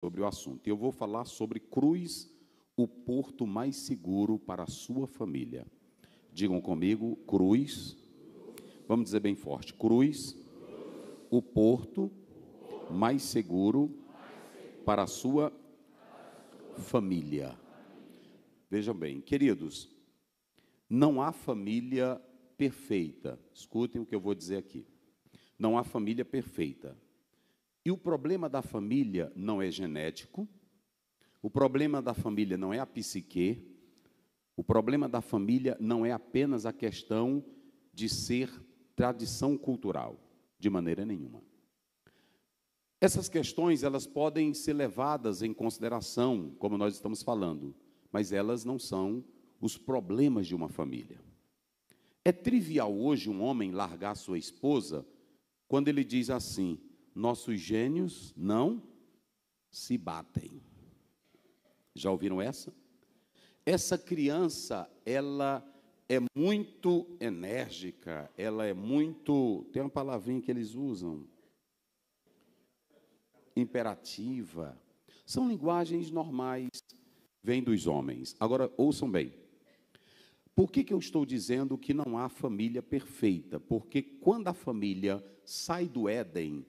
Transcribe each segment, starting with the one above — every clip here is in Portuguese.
sobre o assunto. Eu vou falar sobre cruz, o porto mais seguro para a sua família. Digam comigo, cruz. Vamos dizer bem forte, cruz, o porto mais seguro para a sua família. Vejam bem, queridos, não há família perfeita. Escutem o que eu vou dizer aqui. Não há família perfeita. E o problema da família não é genético, o problema da família não é a psique, o problema da família não é apenas a questão de ser tradição cultural, de maneira nenhuma. Essas questões, elas podem ser levadas em consideração, como nós estamos falando, mas elas não são os problemas de uma família. É trivial hoje um homem largar sua esposa quando ele diz assim: nossos gênios não se batem. Já ouviram essa? Essa criança, ela é muito enérgica, ela é muito, tem uma palavrinha que eles usam, imperativa. São linguagens normais, vêm dos homens. Agora, ouçam bem. Por que, que eu estou dizendo que não há família perfeita? Porque quando a família sai do Éden,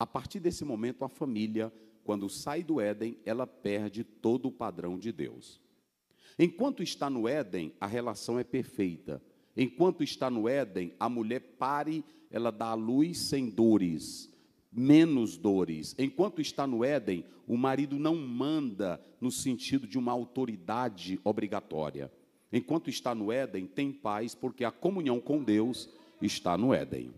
a partir desse momento, a família, quando sai do Éden, ela perde todo o padrão de Deus. Enquanto está no Éden, a relação é perfeita. Enquanto está no Éden, a mulher pare, ela dá a luz sem dores, menos dores. Enquanto está no Éden, o marido não manda no sentido de uma autoridade obrigatória. Enquanto está no Éden, tem paz, porque a comunhão com Deus está no Éden.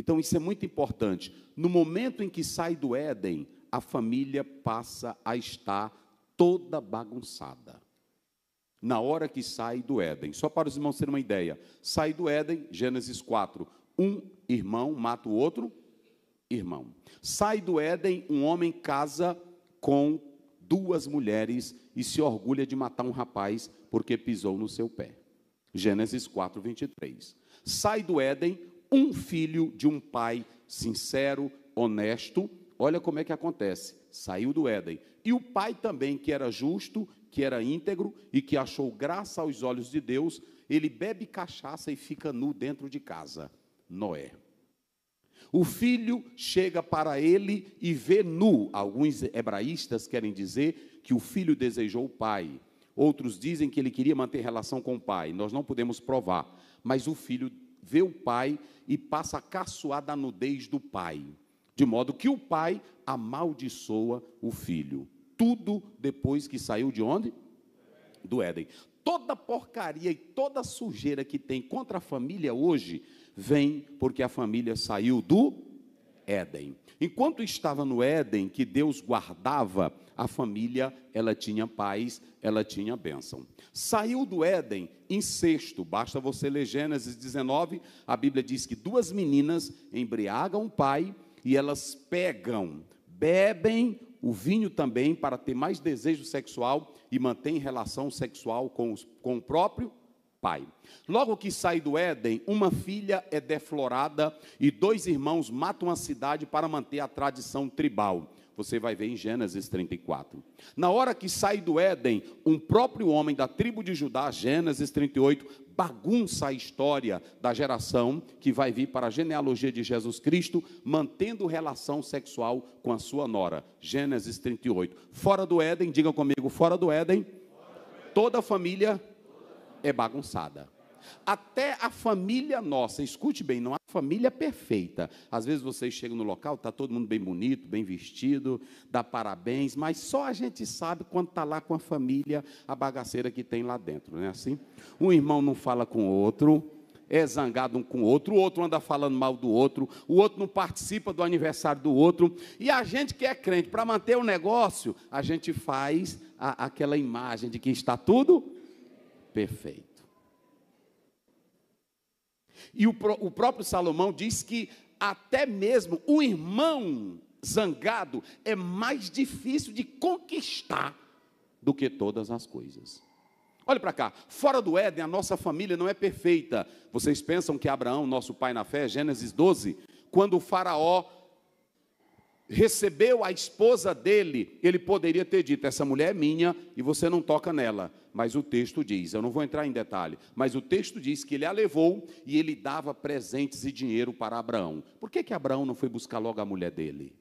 Então isso é muito importante. No momento em que sai do Éden, a família passa a estar toda bagunçada. Na hora que sai do Éden, só para os irmãos terem uma ideia, sai do Éden, Gênesis 4, um irmão mata o outro irmão. Sai do Éden, um homem casa com duas mulheres e se orgulha de matar um rapaz porque pisou no seu pé. Gênesis 4, 23. Sai do Éden, um filho de um pai sincero, honesto. Olha como é que acontece. Saiu do Éden. E o pai também, que era justo, que era íntegro e que achou graça aos olhos de Deus, ele bebe cachaça e fica nu dentro de casa. Noé. O filho chega para ele e vê nu. Alguns hebraístas querem dizer que o filho desejou o pai. Outros dizem que ele queria manter relação com o pai. Nós não podemos provar, mas o filho vê o pai e passa a caçoar da nudez do pai, de modo que o pai amaldiçoa o filho. Tudo depois que saiu de onde? Do Éden. Toda porcaria e toda sujeira que tem contra a família hoje vem porque a família saiu do Éden. Enquanto estava no Éden, que Deus guardava a família, ela tinha paz, ela tinha bênção. Saiu do Éden incesto, basta você ler Gênesis 19, a Bíblia diz que duas meninas embriagam o pai e elas pegam, bebem o vinho também para ter mais desejo sexual e mantém relação sexual com, os, com o próprio pai. Logo que sai do Éden, uma filha é deflorada e dois irmãos matam a cidade para manter a tradição tribal. Você vai ver em Gênesis 34. Na hora que sai do Éden, um próprio homem da tribo de Judá, Gênesis 38, bagunça a história da geração que vai vir para a genealogia de Jesus Cristo, mantendo relação sexual com a sua nora. Gênesis 38. Fora do Éden, diga comigo, fora do Éden, toda a família é bagunçada. Até a família nossa, escute bem, não há família perfeita. Às vezes vocês chegam no local, está todo mundo bem bonito, bem vestido, dá parabéns, mas só a gente sabe quando está lá com a família, a bagaceira que tem lá dentro, não é assim? Um irmão não fala com o outro, é zangado um com o outro, o outro anda falando mal do outro, o outro não participa do aniversário do outro, e a gente que é crente, para manter o negócio, a gente faz a, aquela imagem de que está tudo perfeito. E o, o próprio Salomão diz que até mesmo o irmão zangado é mais difícil de conquistar do que todas as coisas. Olha para cá, fora do Éden, a nossa família não é perfeita. Vocês pensam que Abraão, nosso pai na fé, Gênesis 12, quando o Faraó recebeu a esposa dele, ele poderia ter dito: Essa mulher é minha e você não toca nela. Mas o texto diz: Eu não vou entrar em detalhe, mas o texto diz que ele a levou e ele dava presentes e dinheiro para Abraão. Por que, que Abraão não foi buscar logo a mulher dele?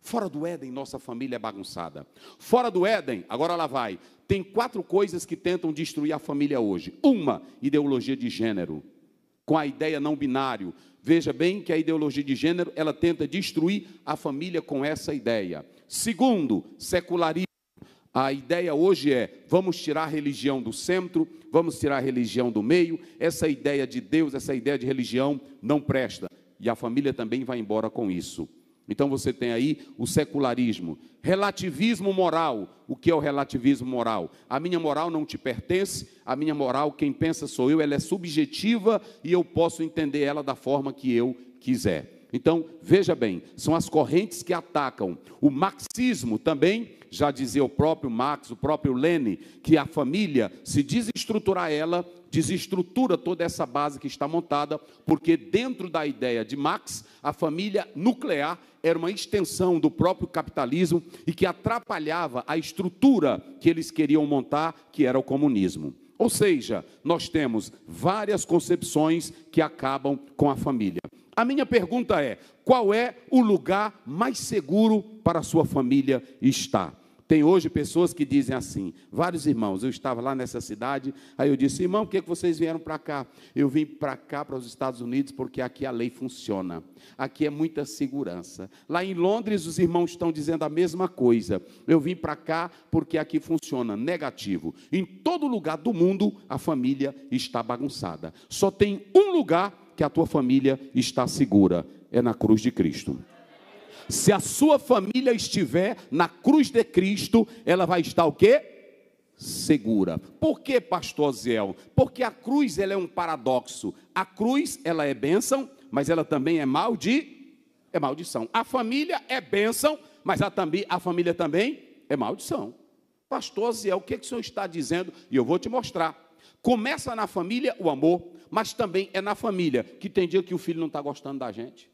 Fora do Éden, nossa família é bagunçada. Fora do Éden, agora lá vai. Tem quatro coisas que tentam destruir a família hoje: uma, ideologia de gênero com a ideia não binário. Veja bem que a ideologia de gênero, ela tenta destruir a família com essa ideia. Segundo, secularismo. A ideia hoje é: vamos tirar a religião do centro, vamos tirar a religião do meio. Essa ideia de Deus, essa ideia de religião não presta. E a família também vai embora com isso. Então você tem aí o secularismo, relativismo moral. O que é o relativismo moral? A minha moral não te pertence, a minha moral, quem pensa sou eu, ela é subjetiva e eu posso entender ela da forma que eu quiser. Então, veja bem, são as correntes que atacam. O marxismo também, já dizia o próprio Marx, o próprio Lenin, que a família, se desestruturar ela, desestrutura toda essa base que está montada, porque dentro da ideia de Marx, a família nuclear era uma extensão do próprio capitalismo e que atrapalhava a estrutura que eles queriam montar, que era o comunismo. Ou seja, nós temos várias concepções que acabam com a família. A minha pergunta é: qual é o lugar mais seguro para a sua família estar? Tem hoje pessoas que dizem assim, vários irmãos, eu estava lá nessa cidade, aí eu disse, irmão, por que vocês vieram para cá? Eu vim para cá, para os Estados Unidos, porque aqui a lei funciona, aqui é muita segurança. Lá em Londres, os irmãos estão dizendo a mesma coisa, eu vim para cá porque aqui funciona, negativo. Em todo lugar do mundo, a família está bagunçada. Só tem um lugar que a tua família está segura, é na cruz de Cristo. Se a sua família estiver na cruz de Cristo, ela vai estar o quê? Segura. Por que, pastor Ziel? Porque a cruz ela é um paradoxo. A cruz ela é bênção, mas ela também é mal é maldição. A família é bênção, mas a, também, a família também é maldição. Pastor Ziel, o que, é que o senhor está dizendo? E eu vou te mostrar. Começa na família o amor, mas também é na família que tem dia que o filho não está gostando da gente.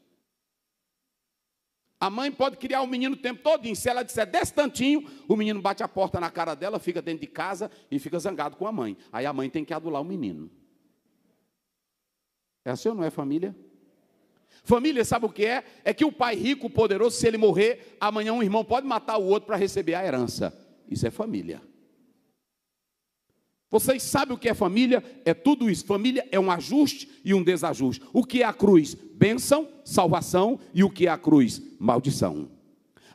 A mãe pode criar o menino o tempo todo, Se ela disser desse tantinho, o menino bate a porta na cara dela, fica dentro de casa e fica zangado com a mãe. Aí a mãe tem que adular o menino. É assim ou não é família? Família, sabe o que é? É que o pai rico, poderoso, se ele morrer, amanhã um irmão pode matar o outro para receber a herança. Isso é família. Vocês sabem o que é família? É tudo isso. Família é um ajuste e um desajuste. O que é a cruz? Bênção, salvação. E o que é a cruz? Maldição.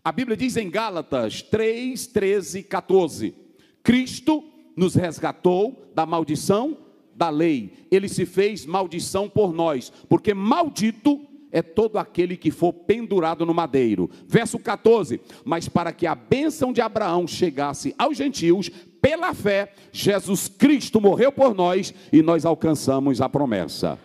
A Bíblia diz em Gálatas 3, 13, 14: Cristo nos resgatou da maldição da lei. Ele se fez maldição por nós, porque maldito é todo aquele que for pendurado no madeiro. Verso 14: Mas para que a bênção de Abraão chegasse aos gentios, pela fé, Jesus Cristo morreu por nós e nós alcançamos a promessa.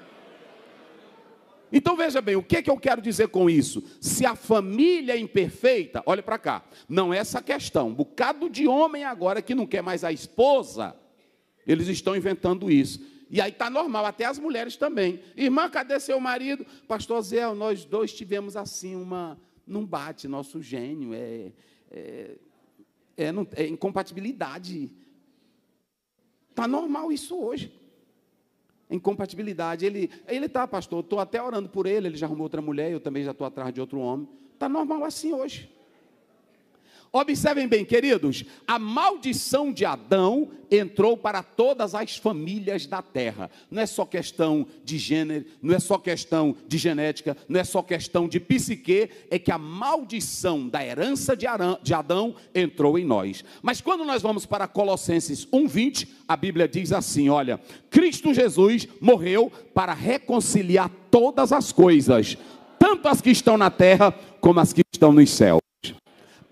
Então veja bem, o que, é que eu quero dizer com isso? Se a família é imperfeita, olha para cá, não é essa questão. Um bocado de homem agora que não quer mais a esposa, eles estão inventando isso. E aí está normal, até as mulheres também. Irmã, cadê seu marido? Pastor Zé, nós dois tivemos assim uma. Não bate, nosso gênio é. É, é, não, é incompatibilidade. Está normal isso hoje. Incompatibilidade. Ele ele está, pastor, estou até orando por ele, ele já arrumou outra mulher, eu também já estou atrás de outro homem. Está normal assim hoje. Observem bem, queridos, a maldição de Adão entrou para todas as famílias da terra. Não é só questão de gênero, não é só questão de genética, não é só questão de psique, é que a maldição da herança de, Adão entrou em nós. Mas quando nós vamos para Colossenses 1:20, a Bíblia diz assim, olha, Cristo Jesus morreu para reconciliar todas as coisas, tanto as que estão na terra como as que estão nos céus.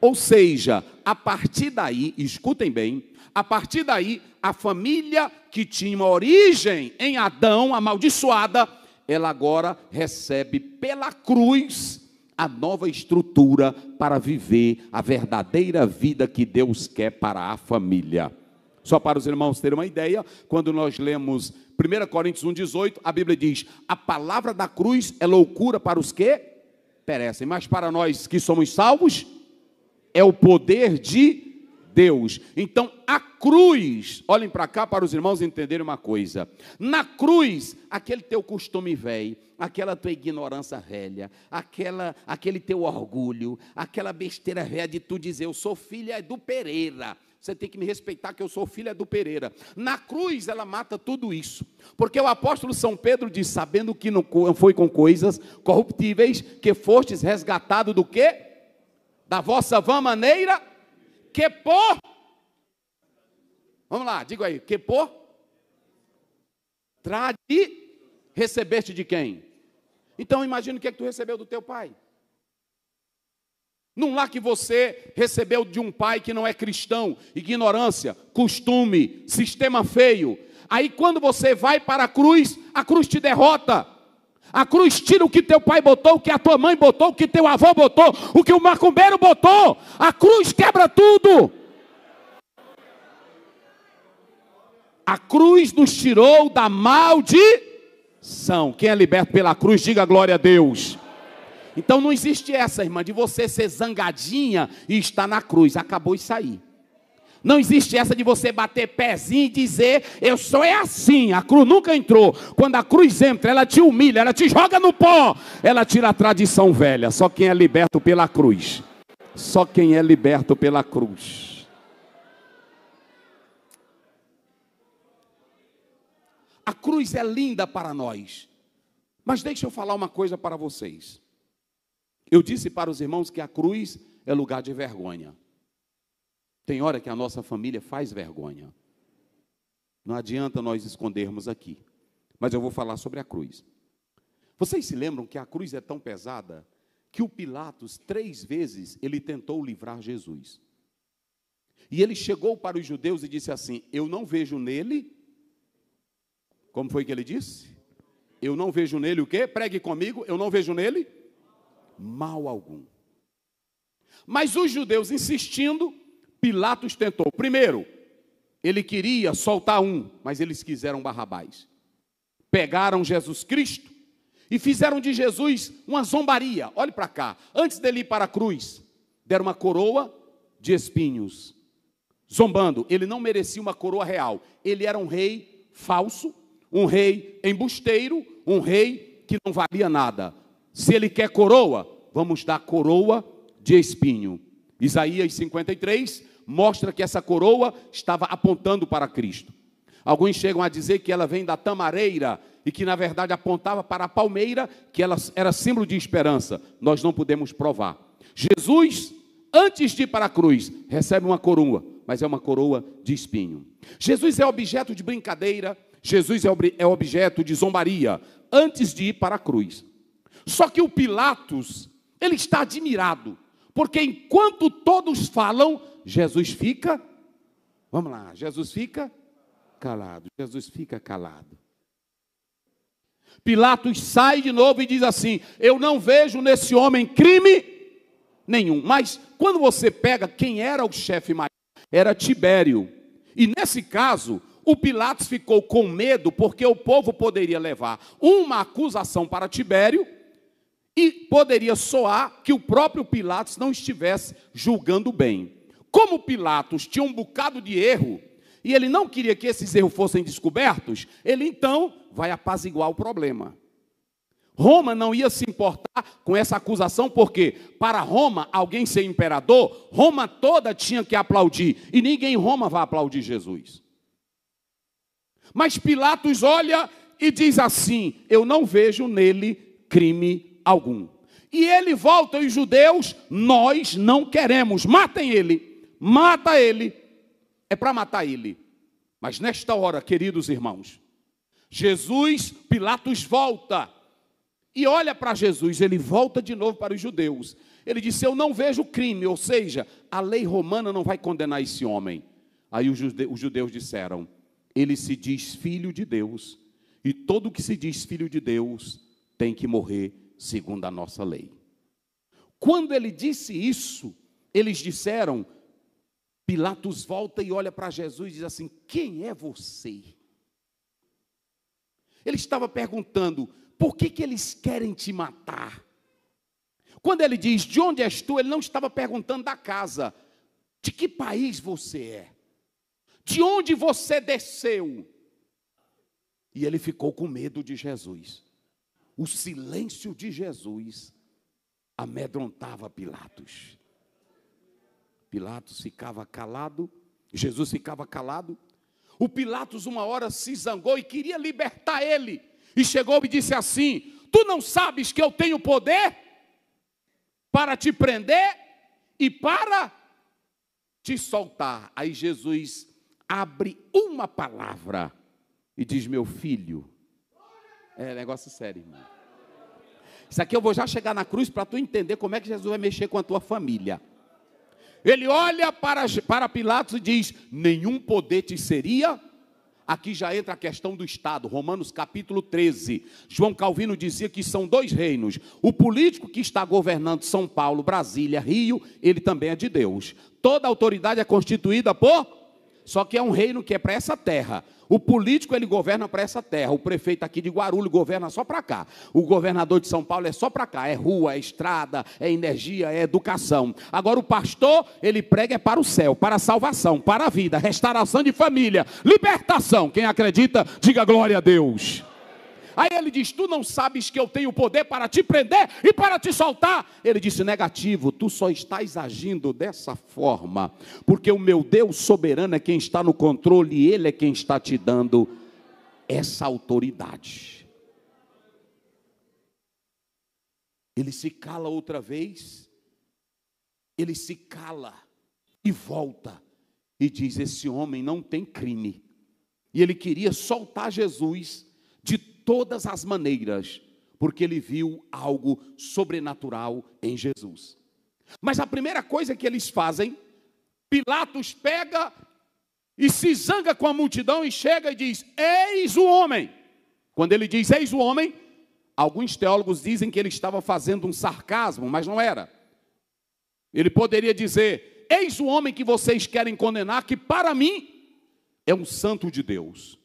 Ou seja, a partir daí, escutem bem, a partir daí, a família que tinha uma origem em Adão, amaldiçoada, ela agora recebe pela cruz a nova estrutura para viver a verdadeira vida que Deus quer para a família. Só para os irmãos terem uma ideia, quando nós lemos 1 Coríntios 1,18, a Bíblia diz: a palavra da cruz é loucura para os que perecem, mas para nós que somos salvos, é o poder de Deus. Então, a cruz, olhem para cá para os irmãos entenderem uma coisa. Na cruz, aquele teu costume velho, aquela tua ignorância velha, aquela, aquele teu orgulho, aquela besteira velha de tu dizer eu sou filha do Pereira. Você tem que me respeitar que eu sou filha do Pereira. Na cruz ela mata tudo isso. Porque o apóstolo São Pedro diz: "Sabendo que não foi com coisas corruptíveis que fostes resgatado do quê? da vossa vã maneira, que por. Vamos lá, diga aí, que por. Trade, recebeste de quem? Então imagina o que, é que tu recebeu do teu pai. Num lá que você recebeu de um pai que não é cristão, ignorância, costume, sistema feio. Aí quando você vai para a cruz, a cruz te derrota. A cruz tira o que teu pai botou, o que a tua mãe botou, o que teu avô botou, o que o macumbeiro botou. A cruz quebra tudo. A cruz nos tirou da maldição. Quem é liberto pela cruz, diga glória a Deus. Então não existe essa, irmã, de você ser zangadinha e estar na cruz. Acabou isso aí. Não existe essa de você bater pezinho e dizer, eu sou é assim. A cruz nunca entrou. Quando a cruz entra, ela te humilha, ela te joga no pó, ela tira a tradição velha. Só quem é liberto pela cruz. Só quem é liberto pela cruz. A cruz é linda para nós. Mas deixe eu falar uma coisa para vocês. Eu disse para os irmãos que a cruz é lugar de vergonha. Tem hora que a nossa família faz vergonha. Não adianta nós escondermos aqui. Mas eu vou falar sobre a cruz. Vocês se lembram que a cruz é tão pesada que o Pilatos, três vezes, ele tentou livrar Jesus. E ele chegou para os judeus e disse assim: Eu não vejo nele. Como foi que ele disse? Eu não vejo nele o quê? Pregue comigo, eu não vejo nele mal algum. Mas os judeus insistindo, Pilatos tentou. Primeiro, ele queria soltar um, mas eles quiseram Barrabás. Pegaram Jesus Cristo e fizeram de Jesus uma zombaria. Olhe para cá. Antes dele ir para a cruz, deram uma coroa de espinhos. Zombando, ele não merecia uma coroa real. Ele era um rei falso, um rei embusteiro, um rei que não valia nada. Se ele quer coroa, vamos dar coroa de espinho. Isaías 53, mostra que essa coroa estava apontando para Cristo. Alguns chegam a dizer que ela vem da tamareira e que na verdade apontava para a palmeira, que ela era símbolo de esperança. Nós não podemos provar. Jesus, antes de ir para a cruz, recebe uma coroa, mas é uma coroa de espinho. Jesus é objeto de brincadeira, Jesus é, é objeto de zombaria, antes de ir para a cruz. Só que o Pilatos, ele está admirado porque enquanto todos falam, Jesus fica. Vamos lá, Jesus fica calado. Jesus fica calado. Pilatos sai de novo e diz assim: Eu não vejo nesse homem crime nenhum. Mas quando você pega quem era o chefe maior, era Tibério. E nesse caso, o Pilatos ficou com medo porque o povo poderia levar uma acusação para Tibério e poderia soar que o próprio Pilatos não estivesse julgando bem. Como Pilatos tinha um bocado de erro, e ele não queria que esses erros fossem descobertos, ele então vai apaziguar o problema. Roma não ia se importar com essa acusação, porque para Roma, alguém ser imperador, Roma toda tinha que aplaudir, e ninguém em Roma vai aplaudir Jesus. Mas Pilatos olha e diz assim: Eu não vejo nele crime algum. E ele volta, os judeus, nós não queremos, matem ele, mata ele, é para matar ele. Mas nesta hora, queridos irmãos, Jesus, Pilatos volta e olha para Jesus, ele volta de novo para os judeus. Ele disse: Eu não vejo crime, ou seja, a lei romana não vai condenar esse homem. Aí os judeus disseram: Ele se diz filho de Deus, e todo que se diz filho de Deus tem que morrer segundo a nossa lei. Quando ele disse isso, eles disseram: Pilatos volta e olha para Jesus e diz assim: Quem é você? Ele estava perguntando: Por que, que eles querem te matar? Quando ele diz: De onde és tu? Ele não estava perguntando da casa. De que país você é? De onde você desceu? E ele ficou com medo de Jesus o silêncio de Jesus amedrontava Pilatos. Pilatos ficava calado, Jesus ficava calado. O Pilatos, uma hora, se zangou e queria libertar ele. E chegou e disse assim: Tu não sabes que eu tenho poder para te prender e para te soltar. Aí Jesus abre uma palavra e diz: Meu filho, é negócio sério, irmão. Isso aqui eu vou já chegar na cruz para tu entender como é que Jesus vai mexer com a tua família. Ele olha para, para Pilatos e diz: Nenhum poder te seria. Aqui já entra a questão do Estado, Romanos capítulo 13. João Calvino dizia que são dois reinos. O político que está governando São Paulo, Brasília, Rio, ele também é de Deus. Toda autoridade é constituída por só que é um reino que é para essa terra. O político ele governa para essa terra. O prefeito aqui de Guarulhos governa só para cá. O governador de São Paulo é só para cá. É rua, é estrada, é energia, é educação. Agora o pastor ele prega é para o céu, para a salvação, para a vida, restauração de família, libertação. Quem acredita, diga glória a Deus. Aí ele diz: Tu não sabes que eu tenho poder para te prender e para te soltar. Ele disse: Negativo, tu só estás agindo dessa forma, porque o meu Deus soberano é quem está no controle e Ele é quem está te dando essa autoridade. Ele se cala outra vez, ele se cala e volta e diz: Esse homem não tem crime. E ele queria soltar Jesus todas as maneiras, porque ele viu algo sobrenatural em Jesus. Mas a primeira coisa que eles fazem, Pilatos pega e se zanga com a multidão e chega e diz: Eis o homem. Quando ele diz eis o homem, alguns teólogos dizem que ele estava fazendo um sarcasmo, mas não era. Ele poderia dizer: Eis o homem que vocês querem condenar, que para mim é um santo de Deus.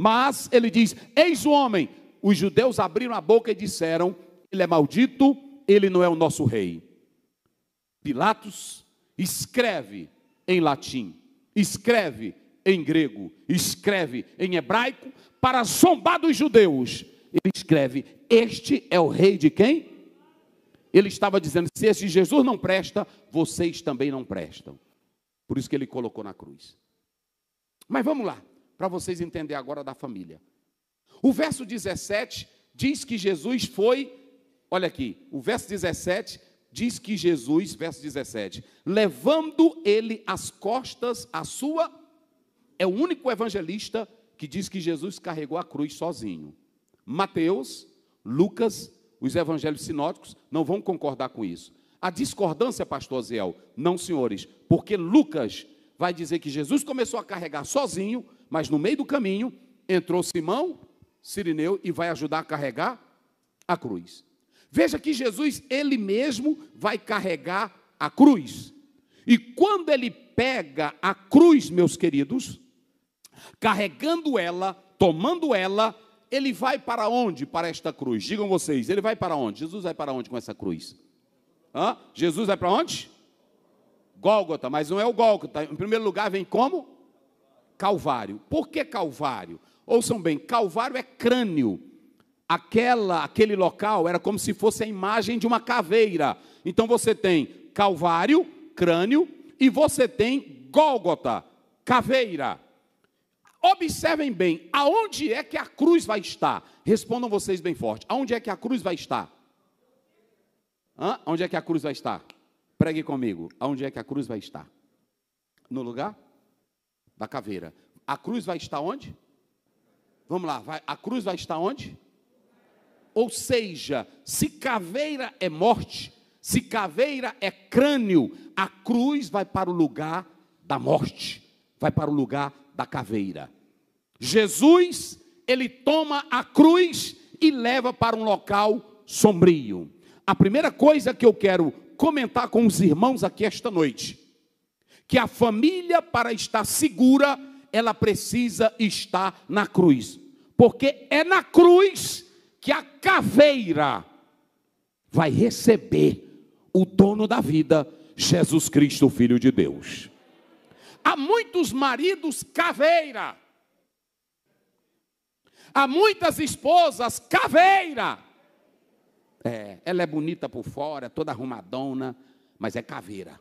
Mas ele diz: Eis o homem. Os judeus abriram a boca e disseram: Ele é maldito, ele não é o nosso rei. Pilatos escreve em latim, escreve em grego, escreve em hebraico, para zombar dos judeus. Ele escreve: Este é o rei de quem? Ele estava dizendo: Se esse Jesus não presta, vocês também não prestam. Por isso que ele colocou na cruz. Mas vamos lá para vocês entenderem agora da família. O verso 17 diz que Jesus foi, olha aqui, o verso 17 diz que Jesus, verso 17, levando ele as costas, a sua, é o único evangelista que diz que Jesus carregou a cruz sozinho. Mateus, Lucas, os evangelhos sinóticos não vão concordar com isso. A discordância, pastor Ziel, não, senhores, porque Lucas vai dizer que Jesus começou a carregar sozinho, mas no meio do caminho entrou Simão, Sirineu, e vai ajudar a carregar a cruz. Veja que Jesus, ele mesmo, vai carregar a cruz. E quando ele pega a cruz, meus queridos, carregando ela, tomando ela, ele vai para onde? Para esta cruz. Digam vocês, ele vai para onde? Jesus vai para onde com essa cruz? Hã? Jesus vai para onde? Gólgota, mas não é o Gólgota. Em primeiro lugar, vem como? Calvário. Por que Calvário? Ouçam bem, Calvário é crânio. Aquela, aquele local era como se fosse a imagem de uma caveira. Então você tem Calvário, crânio, e você tem Gólgota, caveira. Observem bem, aonde é que a cruz vai estar? Respondam vocês bem forte. Aonde é que a cruz vai estar? Hã? Onde é que a cruz vai estar? Pregue comigo. Aonde é que a cruz vai estar? No lugar? da caveira. A cruz vai estar onde? Vamos lá, vai, a cruz vai estar onde? Ou seja, se caveira é morte, se caveira é crânio, a cruz vai para o lugar da morte, vai para o lugar da caveira. Jesus, ele toma a cruz e leva para um local sombrio. A primeira coisa que eu quero comentar com os irmãos aqui esta noite que a família, para estar segura, ela precisa estar na cruz. Porque é na cruz que a caveira vai receber o dono da vida, Jesus Cristo, Filho de Deus. Há muitos maridos caveira. Há muitas esposas caveira. É, ela é bonita por fora, toda arrumadona, mas é caveira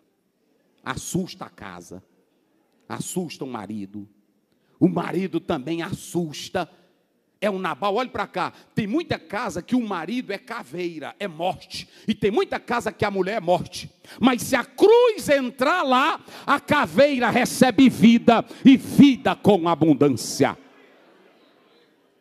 assusta a casa, assusta o marido. O marido também assusta. É um Nabal, olhe para cá. Tem muita casa que o marido é caveira, é morte. E tem muita casa que a mulher é morte. Mas se a cruz entrar lá, a caveira recebe vida e vida com abundância.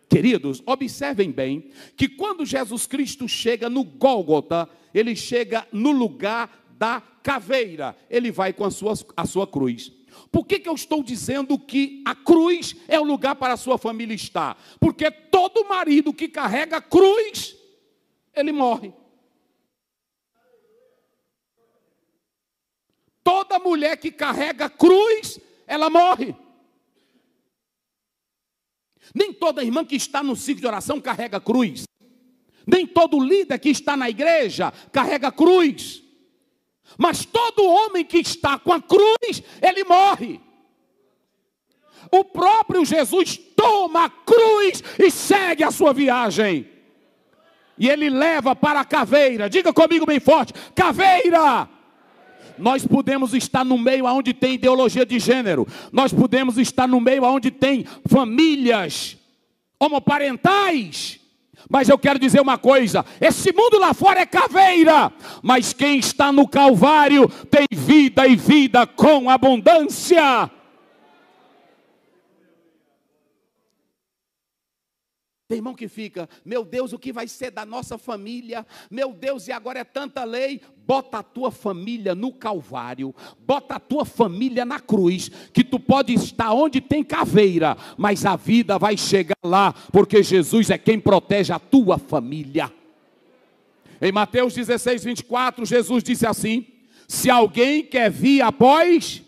Queridos, observem bem que quando Jesus Cristo chega no Gólgota, ele chega no lugar da caveira, ele vai com a sua, a sua cruz. Por que, que eu estou dizendo que a cruz é o lugar para a sua família estar? Porque todo marido que carrega cruz, ele morre. Toda mulher que carrega cruz, ela morre. Nem toda irmã que está no ciclo de oração carrega cruz. Nem todo líder que está na igreja carrega cruz. Mas todo homem que está com a cruz, ele morre. O próprio Jesus toma a cruz e segue a sua viagem. E ele leva para a caveira. Diga comigo bem forte: caveira! Nós podemos estar no meio aonde tem ideologia de gênero. Nós podemos estar no meio aonde tem famílias homoparentais mas eu quero dizer uma coisa: esse mundo lá fora é caveira, mas quem está no Calvário tem vida e vida com abundância. Tem irmão que fica, meu Deus, o que vai ser da nossa família? Meu Deus, e agora é tanta lei. Bota a tua família no Calvário, bota a tua família na cruz, que tu pode estar onde tem caveira, mas a vida vai chegar lá, porque Jesus é quem protege a tua família. Em Mateus 16, 24, Jesus disse assim: Se alguém quer vir após,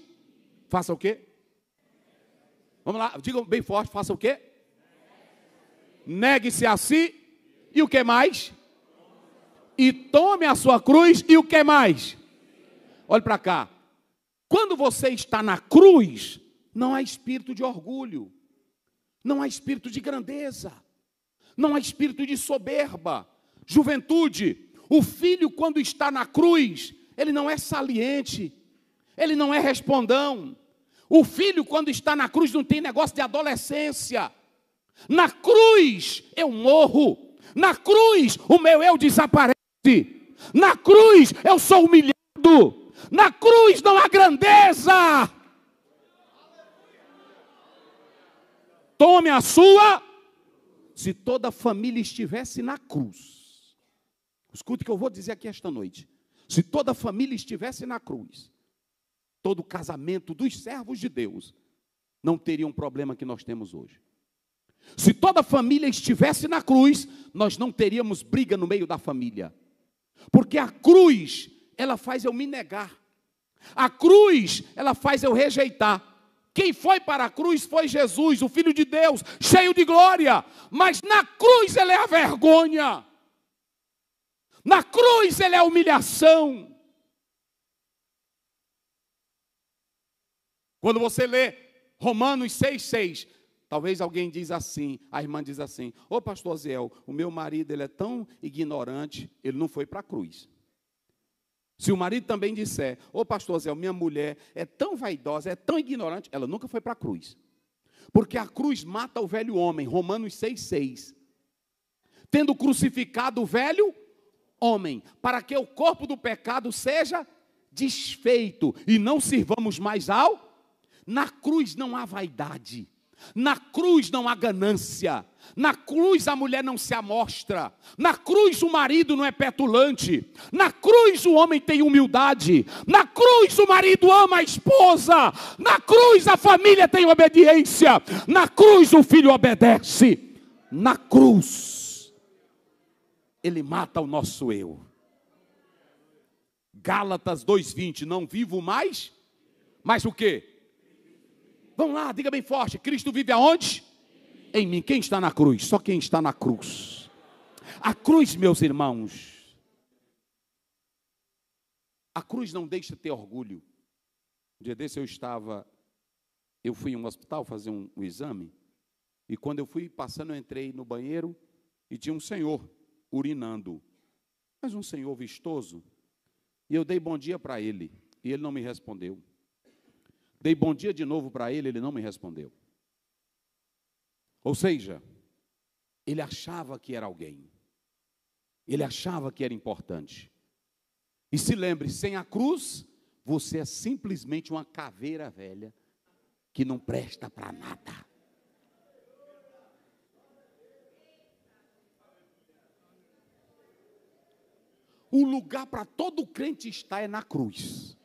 faça o quê? Vamos lá, digam bem forte, faça o quê? Negue-se a si. E o que mais? E tome a sua cruz. E o que mais? Olhe para cá. Quando você está na cruz, não há espírito de orgulho, não há espírito de grandeza, não há espírito de soberba. Juventude, o filho, quando está na cruz, ele não é saliente, ele não é respondão. O filho, quando está na cruz, não tem negócio de adolescência, na cruz eu morro. Na cruz o meu eu desaparece. Na cruz eu sou humilhado. Na cruz não há grandeza. Tome a sua. Se toda a família estivesse na cruz. Escute o que eu vou dizer aqui esta noite. Se toda a família estivesse na cruz, todo casamento dos servos de Deus não teria um problema que nós temos hoje. Se toda a família estivesse na cruz, nós não teríamos briga no meio da família. Porque a cruz, ela faz eu me negar. A cruz, ela faz eu rejeitar. Quem foi para a cruz foi Jesus, o Filho de Deus, cheio de glória. Mas na cruz ele é a vergonha. Na cruz ele é a humilhação. Quando você lê Romanos 6,6, Talvez alguém diz assim, a irmã diz assim: "Ô oh, pastor Aziel, o meu marido ele é tão ignorante, ele não foi para a cruz". Se o marido também disser: "Ô oh, pastor Aziel, minha mulher é tão vaidosa, é tão ignorante, ela nunca foi para a cruz". Porque a cruz mata o velho homem, Romanos 6:6. Tendo crucificado o velho homem, para que o corpo do pecado seja desfeito e não sirvamos mais ao na cruz não há vaidade. Na cruz não há ganância. Na cruz a mulher não se amostra. Na cruz o marido não é petulante. Na cruz o homem tem humildade. Na cruz o marido ama a esposa. Na cruz a família tem obediência. Na cruz o filho obedece. Na cruz ele mata o nosso eu. Gálatas 2:20, não vivo mais, mas o que? Vamos lá, diga bem forte: Cristo vive aonde? Em mim. Quem está na cruz? Só quem está na cruz. A cruz, meus irmãos. A cruz não deixa ter orgulho. Um dia desse eu estava, eu fui em um hospital fazer um, um exame, e quando eu fui passando, eu entrei no banheiro e tinha um senhor urinando, mas um senhor vistoso, e eu dei bom dia para ele, e ele não me respondeu. Dei bom dia de novo para ele, ele não me respondeu. Ou seja, ele achava que era alguém. Ele achava que era importante. E se lembre, sem a cruz, você é simplesmente uma caveira velha que não presta para nada. O lugar para todo crente está é na cruz.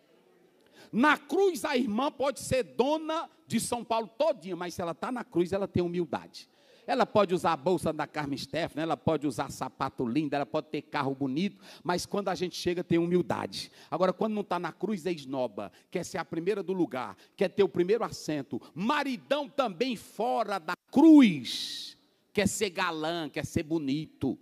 Na cruz, a irmã pode ser dona de São Paulo todinha, mas se ela está na cruz, ela tem humildade. Ela pode usar a bolsa da Carmen Stefano, ela pode usar sapato lindo, ela pode ter carro bonito, mas quando a gente chega tem humildade. Agora, quando não está na cruz, é esnoba, quer ser a primeira do lugar, quer ter o primeiro assento. Maridão também fora da cruz, quer ser galã, quer ser bonito.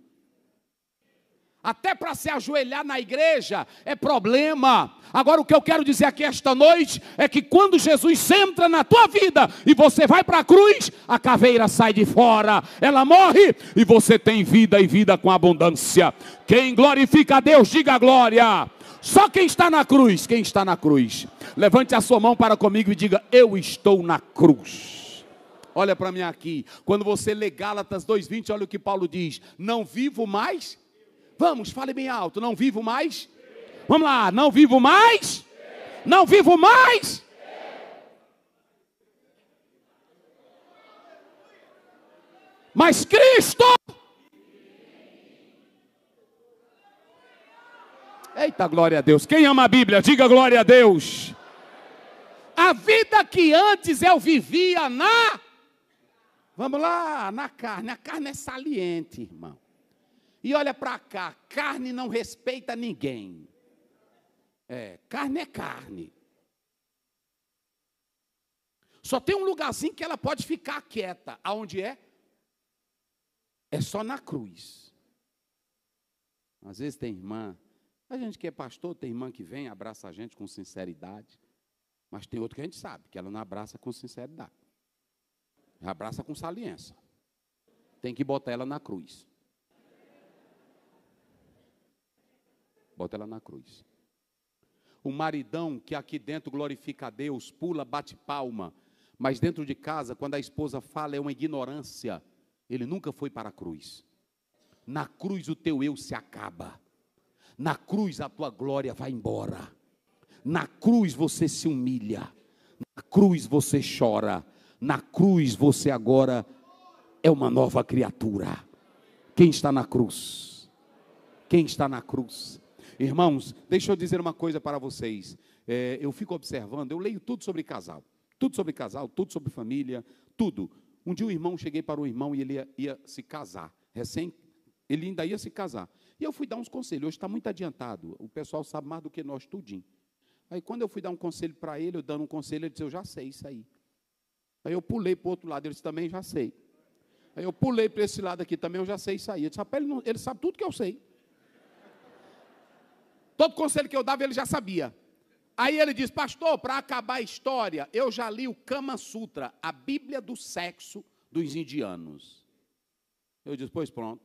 Até para se ajoelhar na igreja é problema. Agora, o que eu quero dizer aqui esta noite é que quando Jesus entra na tua vida e você vai para a cruz, a caveira sai de fora, ela morre e você tem vida e vida com abundância. Quem glorifica a Deus, diga glória. Só quem está na cruz, quem está na cruz, levante a sua mão para comigo e diga: Eu estou na cruz. Olha para mim aqui. Quando você lê Gálatas 2:20, olha o que Paulo diz: Não vivo mais Vamos, fale bem alto. Não vivo mais. Vamos lá. Não vivo mais. Não vivo mais. Mas Cristo. Eita glória a Deus. Quem ama a Bíblia, diga glória a Deus. A vida que antes eu vivia na. Vamos lá, na carne. A carne é saliente, irmão. E olha para cá, carne não respeita ninguém. É, carne é carne. Só tem um lugarzinho que ela pode ficar quieta. Aonde é? É só na cruz. Às vezes tem irmã, a gente que é pastor, tem irmã que vem, abraça a gente com sinceridade. Mas tem outro que a gente sabe, que ela não abraça com sinceridade. Abraça com saliência. Tem que botar ela na cruz. Bota ela na cruz. O maridão que aqui dentro glorifica a Deus, pula, bate palma, mas dentro de casa, quando a esposa fala, é uma ignorância. Ele nunca foi para a cruz. Na cruz o teu eu se acaba. Na cruz a tua glória vai embora. Na cruz você se humilha. Na cruz você chora. Na cruz você agora é uma nova criatura. Quem está na cruz? Quem está na cruz? Irmãos, deixa eu dizer uma coisa para vocês. É, eu fico observando, eu leio tudo sobre casal, tudo sobre casal, tudo sobre família, tudo. Um dia um irmão, cheguei para o irmão e ele ia, ia se casar, recém, ele ainda ia se casar. E eu fui dar uns conselhos, hoje está muito adiantado, o pessoal sabe mais do que nós, tudinho. Aí quando eu fui dar um conselho para ele, eu dando um conselho, ele disse, eu já sei isso aí. Aí eu pulei para o outro lado, ele disse, também já sei. Aí eu pulei para esse lado aqui também, eu já sei isso aí. Ele, disse, ele, não, ele sabe tudo que eu sei. Todo conselho que eu dava, ele já sabia. Aí ele diz: Pastor, para acabar a história, eu já li o Kama Sutra, a Bíblia do sexo dos indianos. Eu disse: Pois pronto.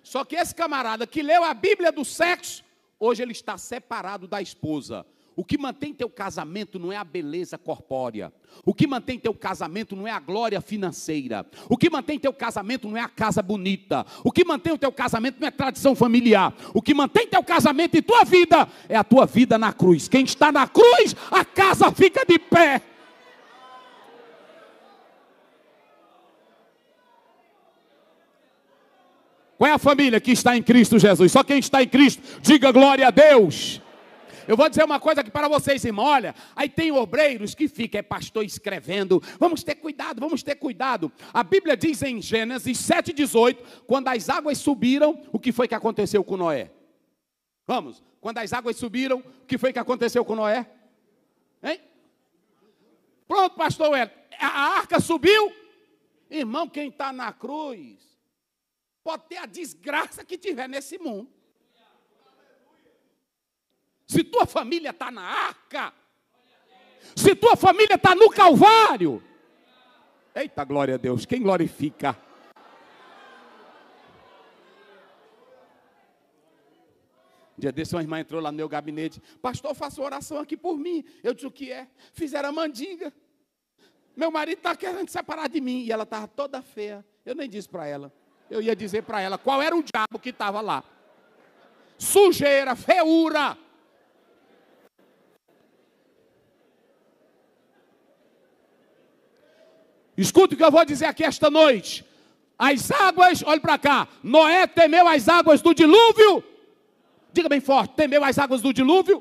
Só que esse camarada que leu a Bíblia do sexo, hoje ele está separado da esposa. O que mantém teu casamento não é a beleza corpórea. O que mantém teu casamento não é a glória financeira. O que mantém teu casamento não é a casa bonita. O que mantém o teu casamento não é tradição familiar. O que mantém teu casamento e tua vida é a tua vida na cruz. Quem está na cruz, a casa fica de pé. Qual é a família que está em Cristo Jesus? Só quem está em Cristo, diga glória a Deus. Eu vou dizer uma coisa aqui para vocês, irmão. Olha, aí tem obreiros que fica, é pastor escrevendo. Vamos ter cuidado, vamos ter cuidado. A Bíblia diz em Gênesis 7,18: quando as águas subiram, o que foi que aconteceu com Noé? Vamos, quando as águas subiram, o que foi que aconteceu com Noé? Hein? Pronto, pastor Hélio, a arca subiu. Irmão, quem está na cruz, pode ter a desgraça que tiver nesse mundo. Se tua família está na arca, se tua família está no Calvário, eita glória a Deus, quem glorifica? Um dia desse, uma irmã entrou lá no meu gabinete. Pastor, faça oração aqui por mim. Eu disse o que é. Fizeram a mandinga. Meu marido está querendo separar de mim. E ela estava toda feia. Eu nem disse para ela. Eu ia dizer para ela qual era o diabo que estava lá. Sujeira, feura. Escute o que eu vou dizer aqui esta noite. As águas, olhe para cá. Noé temeu as águas do dilúvio. Diga bem forte: temeu as águas do dilúvio?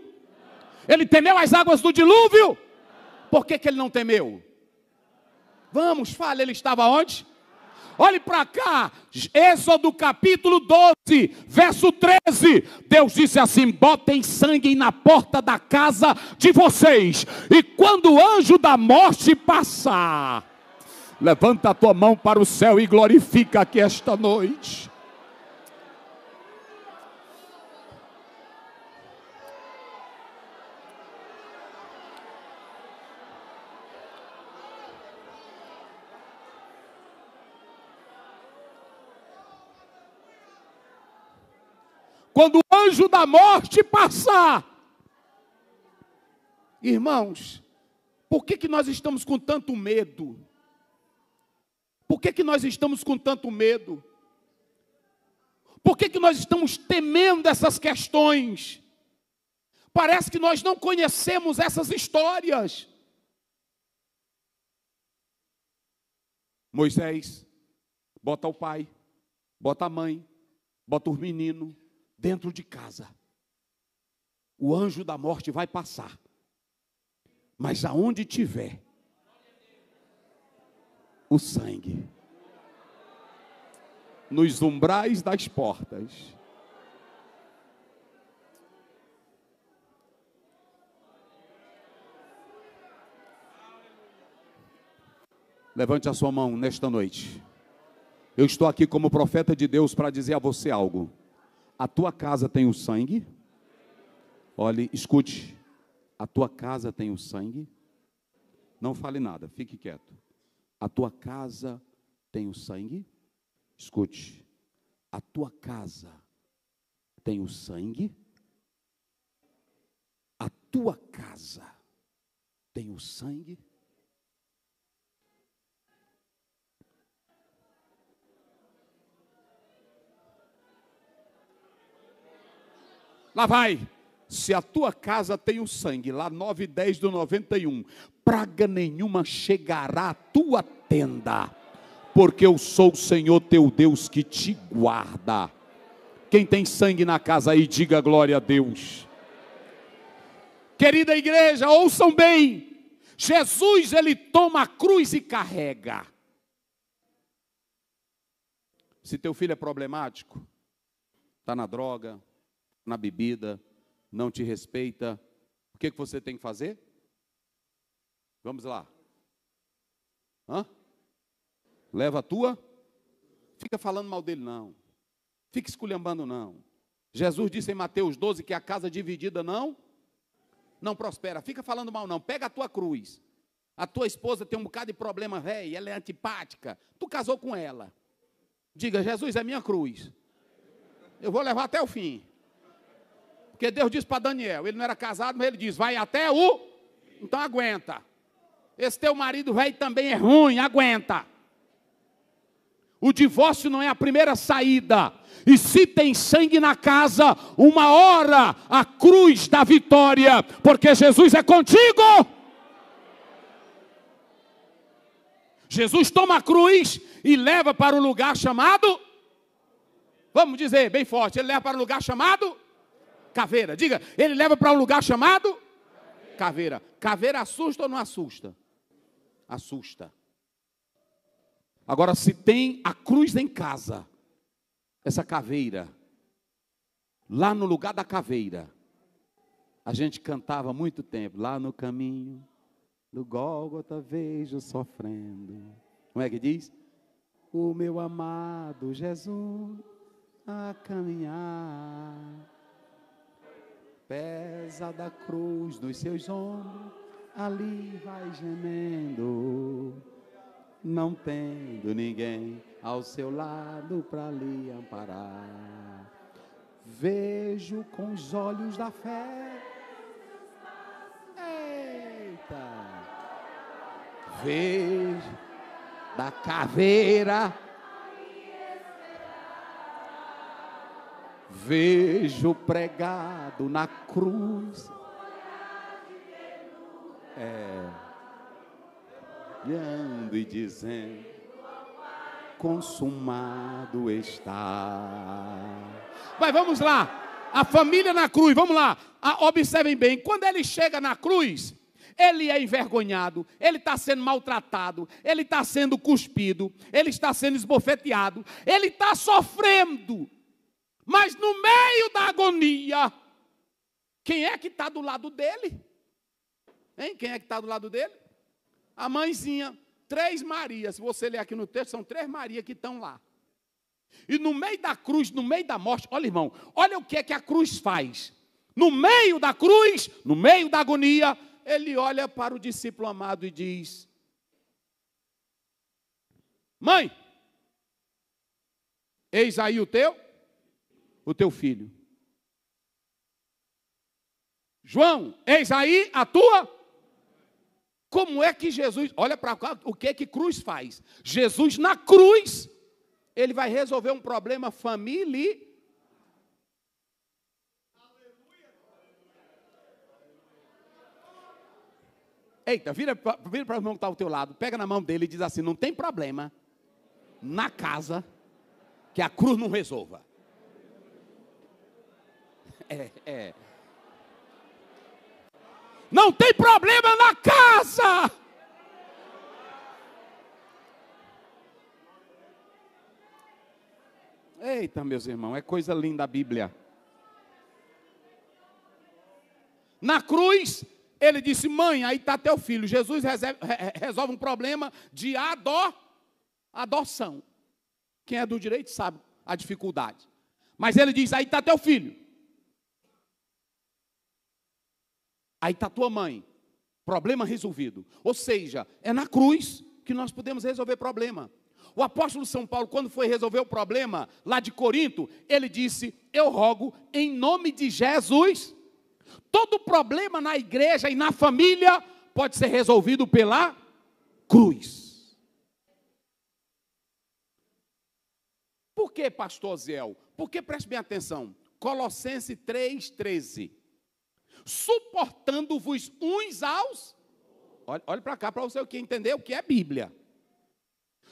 Ele temeu as águas do dilúvio? Por que, que ele não temeu? Vamos, fale. ele estava onde? Olhe para cá, Êxodo capítulo 12, verso 13. Deus disse assim: botem sangue na porta da casa de vocês, e quando o anjo da morte passar, Levanta a tua mão para o céu e glorifica aqui esta noite. Quando o anjo da morte passar, irmãos, por que, que nós estamos com tanto medo? Por que, que nós estamos com tanto medo? Por que, que nós estamos temendo essas questões? Parece que nós não conhecemos essas histórias. Moisés bota o pai, bota a mãe, bota o menino dentro de casa. O anjo da morte vai passar. Mas aonde tiver o sangue. Nos umbrais das portas. Levante a sua mão nesta noite. Eu estou aqui como profeta de Deus para dizer a você algo. A tua casa tem o sangue? Olhe, escute. A tua casa tem o sangue? Não fale nada, fique quieto. A tua casa tem o sangue? Escute. A tua casa tem o sangue? A tua casa tem o sangue? Lá vai se a tua casa tem o sangue, lá 9 e 10 do 91, praga nenhuma chegará à tua tenda, porque eu sou o Senhor teu Deus que te guarda. Quem tem sangue na casa aí, diga glória a Deus. Querida igreja, ouçam bem. Jesus, ele toma a cruz e carrega. Se teu filho é problemático, está na droga, na bebida, não te respeita, o que, que você tem que fazer? Vamos lá. Hã? Leva a tua. Fica falando mal dele, não. Fica esculhambando, não. Jesus disse em Mateus 12 que a casa dividida não não prospera. Fica falando mal, não. Pega a tua cruz. A tua esposa tem um bocado de problema, velho, ela é antipática. Tu casou com ela. Diga, Jesus é minha cruz. Eu vou levar até o fim. Porque Deus disse para Daniel, ele não era casado, mas ele diz: vai até o. Então aguenta. Esse teu marido velho também é ruim, aguenta. O divórcio não é a primeira saída. E se tem sangue na casa, uma hora a cruz da vitória, porque Jesus é contigo. Jesus toma a cruz e leva para o um lugar chamado. Vamos dizer bem forte, ele leva para o um lugar chamado Caveira, diga, ele leva para um lugar chamado caveira. Caveira assusta ou não assusta? Assusta. Agora, se tem a cruz em casa, essa caveira, lá no lugar da caveira, a gente cantava muito tempo, lá no caminho do Gólgota vejo sofrendo. Como é que diz? O meu amado Jesus a caminhar pesada cruz nos seus ombros, ali vai gemendo, não tendo ninguém ao seu lado para lhe amparar. Vejo com os olhos da fé. Eita! Vejo da caveira Vejo pregado na cruz. É. E ando e dizendo: Consumado está. Vai, vamos lá. A família na cruz, vamos lá. Ah, observem bem: quando ele chega na cruz, ele é envergonhado, ele está sendo maltratado, ele está sendo cuspido, ele está sendo esbofeteado, ele está sofrendo. Mas no meio da agonia, quem é que está do lado dele? Hein? Quem é que está do lado dele? A mãezinha. Três Marias, se você ler aqui no texto, são três Marias que estão lá. E no meio da cruz, no meio da morte, olha, irmão, olha o que é que a cruz faz. No meio da cruz, no meio da agonia, ele olha para o discípulo amado e diz: Mãe, eis aí o teu o teu filho. João, eis aí a tua. Como é que Jesus, olha para cá, o que que cruz faz? Jesus na cruz, ele vai resolver um problema família Eita, vira, vira para o irmão que está ao teu lado, pega na mão dele e diz assim: não tem problema na casa que a cruz não resolva é, é. Não tem problema na casa. Eita, meus irmãos, é coisa linda a Bíblia. Na cruz, ele disse: Mãe, aí está teu filho. Jesus reserve, resolve um problema de ador, adoção. Quem é do direito sabe a dificuldade. Mas ele diz: Aí está teu filho. Aí está tua mãe. Problema resolvido. Ou seja, é na cruz que nós podemos resolver problema. O apóstolo São Paulo, quando foi resolver o problema lá de Corinto, ele disse: Eu rogo em nome de Jesus. Todo problema na igreja e na família pode ser resolvido pela cruz. Por que, pastor Por Porque preste bem atenção. Colossenses 3,13 suportando-vos uns aos. Olha, olha para cá para você que entender o que é Bíblia.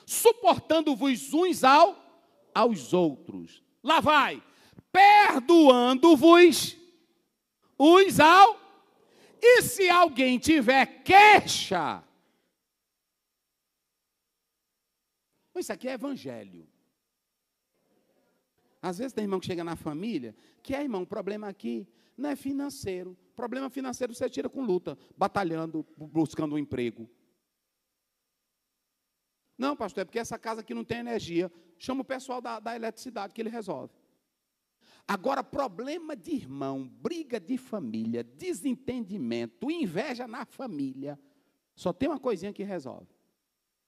Suportando-vos uns ao, aos outros. Lá vai. Perdoando-vos uns ao. E se alguém tiver queixa. Isso aqui é evangelho. Às vezes tem irmão que chega na família, que é irmão, problema aqui, não é financeiro. Problema financeiro você tira com luta, batalhando, buscando um emprego. Não, pastor, é porque essa casa aqui não tem energia. Chama o pessoal da, da eletricidade que ele resolve. Agora, problema de irmão, briga de família, desentendimento, inveja na família, só tem uma coisinha que resolve.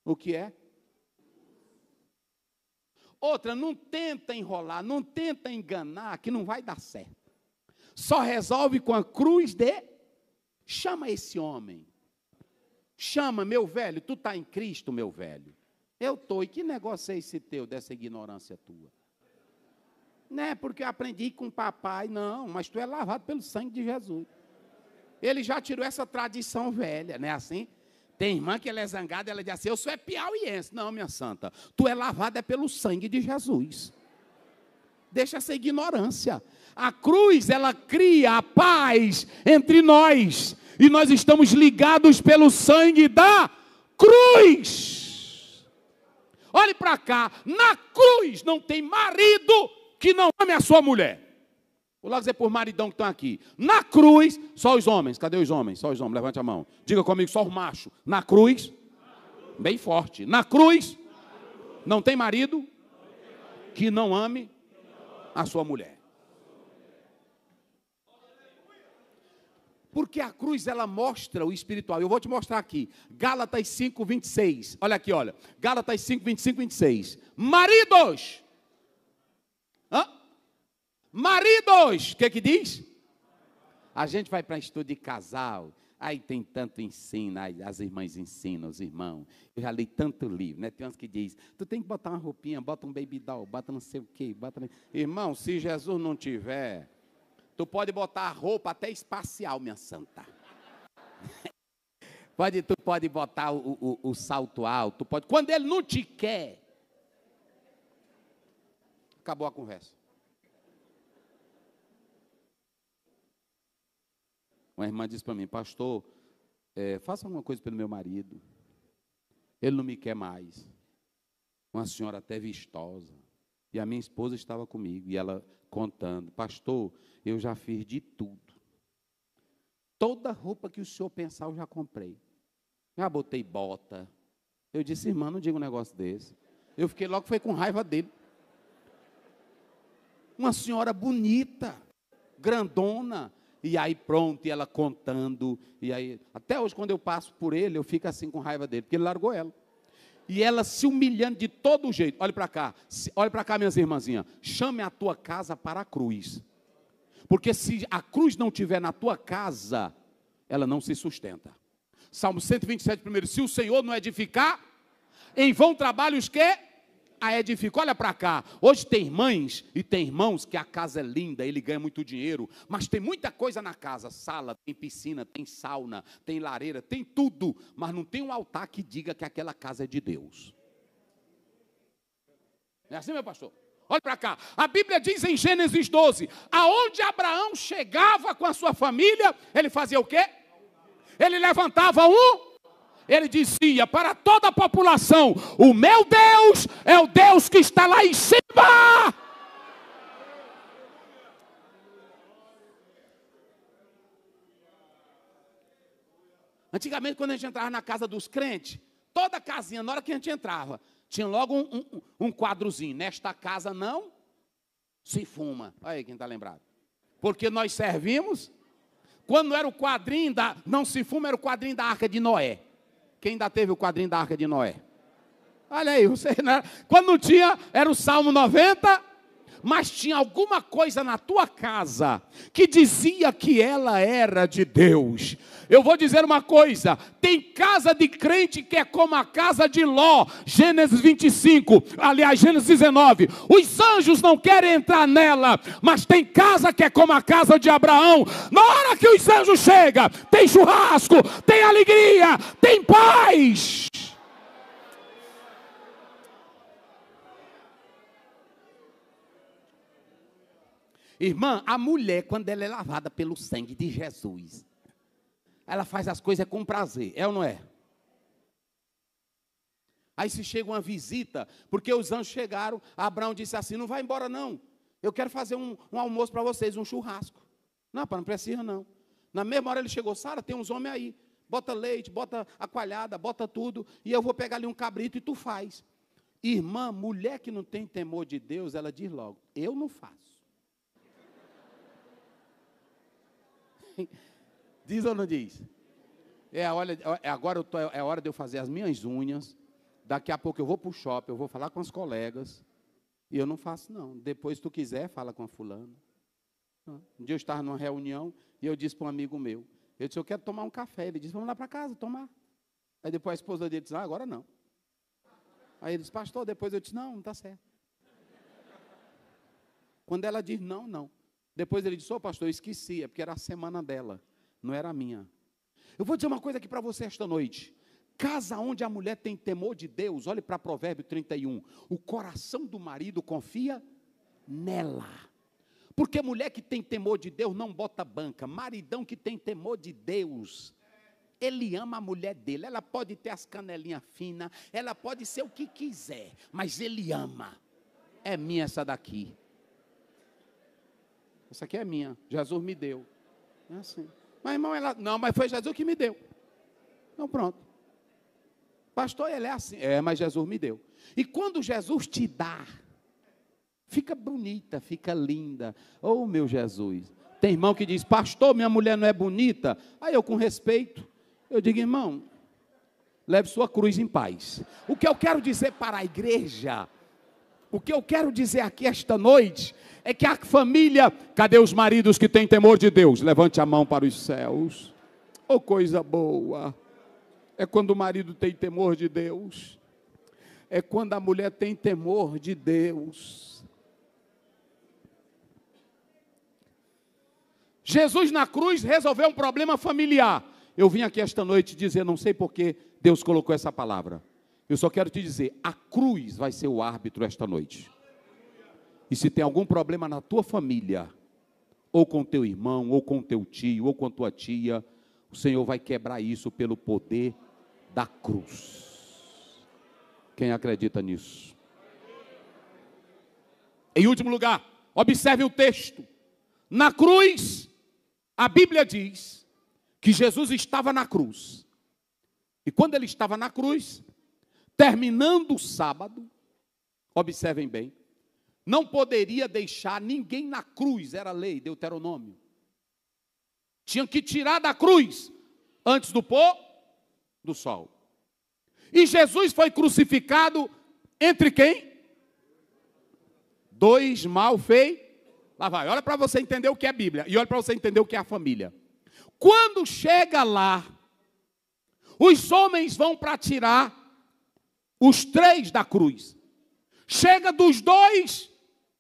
O que é? Outra, não tenta enrolar, não tenta enganar, que não vai dar certo só resolve com a cruz de. Chama esse homem. Chama, meu velho, tu está em Cristo, meu velho. Eu estou. E que negócio é esse teu, dessa ignorância tua? Não é porque eu aprendi com papai, não, mas tu é lavado pelo sangue de Jesus. Ele já tirou essa tradição velha, não é assim? Tem irmã que ela é zangada, ela diz assim: Eu sou é piauiense. Não, minha santa, tu é lavada pelo sangue de Jesus. Deixa essa ignorância. A cruz, ela cria a paz entre nós. E nós estamos ligados pelo sangue da cruz. Olhe para cá, na cruz não tem marido que não ame a sua mulher. Vou lá dizer por maridão que estão aqui. Na cruz, só os homens. Cadê os homens? Só os homens, levante a mão. Diga comigo, só o macho. Na cruz, bem forte. Na cruz, não tem marido que não ame a sua mulher. Porque a cruz ela mostra o espiritual. Eu vou te mostrar aqui. Gálatas 5, 26. Olha aqui, olha. Gálatas 5, 25, 26. Maridos! Hã? Maridos! O que que diz? A gente vai para estudo de casal. Aí tem tanto ensino, aí as irmãs ensinam, os irmãos. Eu já li tanto livro, né? Tem uns que diz, tu tem que botar uma roupinha, bota um baby doll, bota não sei o quê, bota... Irmão, se Jesus não tiver Tu pode botar roupa até espacial, minha santa. pode, tu pode botar o, o, o salto alto, pode. Quando ele não te quer, acabou a conversa. Uma irmã disse para mim, pastor, é, faça alguma coisa pelo meu marido. Ele não me quer mais. Uma senhora até vistosa. E a minha esposa estava comigo. E ela contando: Pastor, eu já fiz de tudo. Toda roupa que o senhor pensar, eu já comprei. Já botei bota. Eu disse, irmã, não diga um negócio desse. Eu fiquei logo, foi com raiva dele. Uma senhora bonita, grandona, e aí pronto, e ela contando, e aí, até hoje quando eu passo por ele, eu fico assim com raiva dele, porque ele largou ela e ela se humilhando de todo jeito. Olhe para cá, olhe para cá, minhas irmãzinhas. Chame a tua casa para a cruz. Porque se a cruz não tiver na tua casa, ela não se sustenta. Salmo 127, primeiro. Se o Senhor não edificar, em vão os que a edifica. Olha para cá, hoje tem mães e tem irmãos que a casa é linda, ele ganha muito dinheiro, mas tem muita coisa na casa: sala, tem piscina, tem sauna, tem lareira, tem tudo, mas não tem um altar que diga que aquela casa é de Deus. é assim, meu pastor? Olha para cá. A Bíblia diz em Gênesis 12: aonde Abraão chegava com a sua família, ele fazia o quê? Ele levantava um ele dizia para toda a população: O meu Deus é o Deus que está lá em cima. Antigamente, quando a gente entrava na casa dos crentes, toda a casinha, na hora que a gente entrava, tinha logo um, um, um quadrozinho. Nesta casa não se fuma. Olha aí quem está lembrado. Porque nós servimos. Quando era o quadrinho da. Não se fuma, era o quadrinho da arca de Noé. Quem ainda teve o quadrinho da Arca de Noé? Olha aí, você, né? quando não tinha, era o Salmo 90 mas tinha alguma coisa na tua casa que dizia que ela era de Deus. Eu vou dizer uma coisa: tem casa de crente que é como a casa de Ló, Gênesis 25, aliás, Gênesis 19. Os anjos não querem entrar nela, mas tem casa que é como a casa de Abraão. Na hora que os anjos chegam, tem churrasco, tem alegria, tem paz. Irmã, a mulher, quando ela é lavada pelo sangue de Jesus, ela faz as coisas com prazer, é ou não é? Aí se chega uma visita, porque os anjos chegaram, Abraão disse assim: não vai embora não, eu quero fazer um, um almoço para vocês, um churrasco. Não, para não precisa não. Na mesma hora ele chegou, Sara, tem uns homens aí, bota leite, bota aqualhada, bota tudo, e eu vou pegar ali um cabrito e tu faz. Irmã, mulher que não tem temor de Deus, ela diz logo: eu não faço. hein? Diz ou não diz? É, olha, é agora eu tô, é hora de eu fazer as minhas unhas. Daqui a pouco eu vou para o shopping, eu vou falar com as colegas. E eu não faço, não. Depois, se tu quiser, fala com a fulana. Um dia eu estava numa reunião e eu disse para um amigo meu: Eu disse, eu quero tomar um café. Ele disse, vamos lá para casa tomar. Aí depois a esposa dele disse, ah, agora não. Aí ele disse, pastor, depois eu disse, não, não está certo. Quando ela diz não, não. Depois ele disse: Ô oh, pastor, eu esqueci, é porque era a semana dela, não era a minha. Eu vou dizer uma coisa aqui para você esta noite. Casa onde a mulher tem temor de Deus, olhe para Provérbio 31. O coração do marido confia nela. Porque mulher que tem temor de Deus não bota banca. Maridão que tem temor de Deus, ele ama a mulher dele. Ela pode ter as canelinhas finas, ela pode ser o que quiser, mas ele ama. É minha essa daqui. Essa aqui é minha. Jesus me deu. É assim. Mas, irmão, ela. Não, mas foi Jesus que me deu. Então, pronto. Pastor, ele é assim. É, mas Jesus me deu. E quando Jesus te dá, fica bonita, fica linda. Oh, meu Jesus. Tem irmão que diz, pastor, minha mulher não é bonita. Aí eu, com respeito, eu digo, irmão, leve sua cruz em paz. O que eu quero dizer para a igreja o que eu quero dizer aqui esta noite é que a família, cadê os maridos que têm temor de Deus? Levante a mão para os céus. Oh, coisa boa! É quando o marido tem temor de Deus. É quando a mulher tem temor de Deus. Jesus na cruz resolveu um problema familiar. Eu vim aqui esta noite dizer, não sei por que Deus colocou essa palavra. Eu só quero te dizer, a cruz vai ser o árbitro esta noite. E se tem algum problema na tua família, ou com teu irmão, ou com teu tio, ou com tua tia, o Senhor vai quebrar isso pelo poder da cruz. Quem acredita nisso? Em último lugar, observe o texto. Na cruz, a Bíblia diz que Jesus estava na cruz. E quando ele estava na cruz, terminando o sábado, observem bem, não poderia deixar ninguém na cruz, era lei, Deuteronômio. Tinha que tirar da cruz antes do pôr do sol. E Jesus foi crucificado entre quem? Dois mal feitos. Lá vai, olha para você entender o que é a Bíblia e olha para você entender o que é a família. Quando chega lá, os homens vão para tirar os três da cruz. Chega dos dois,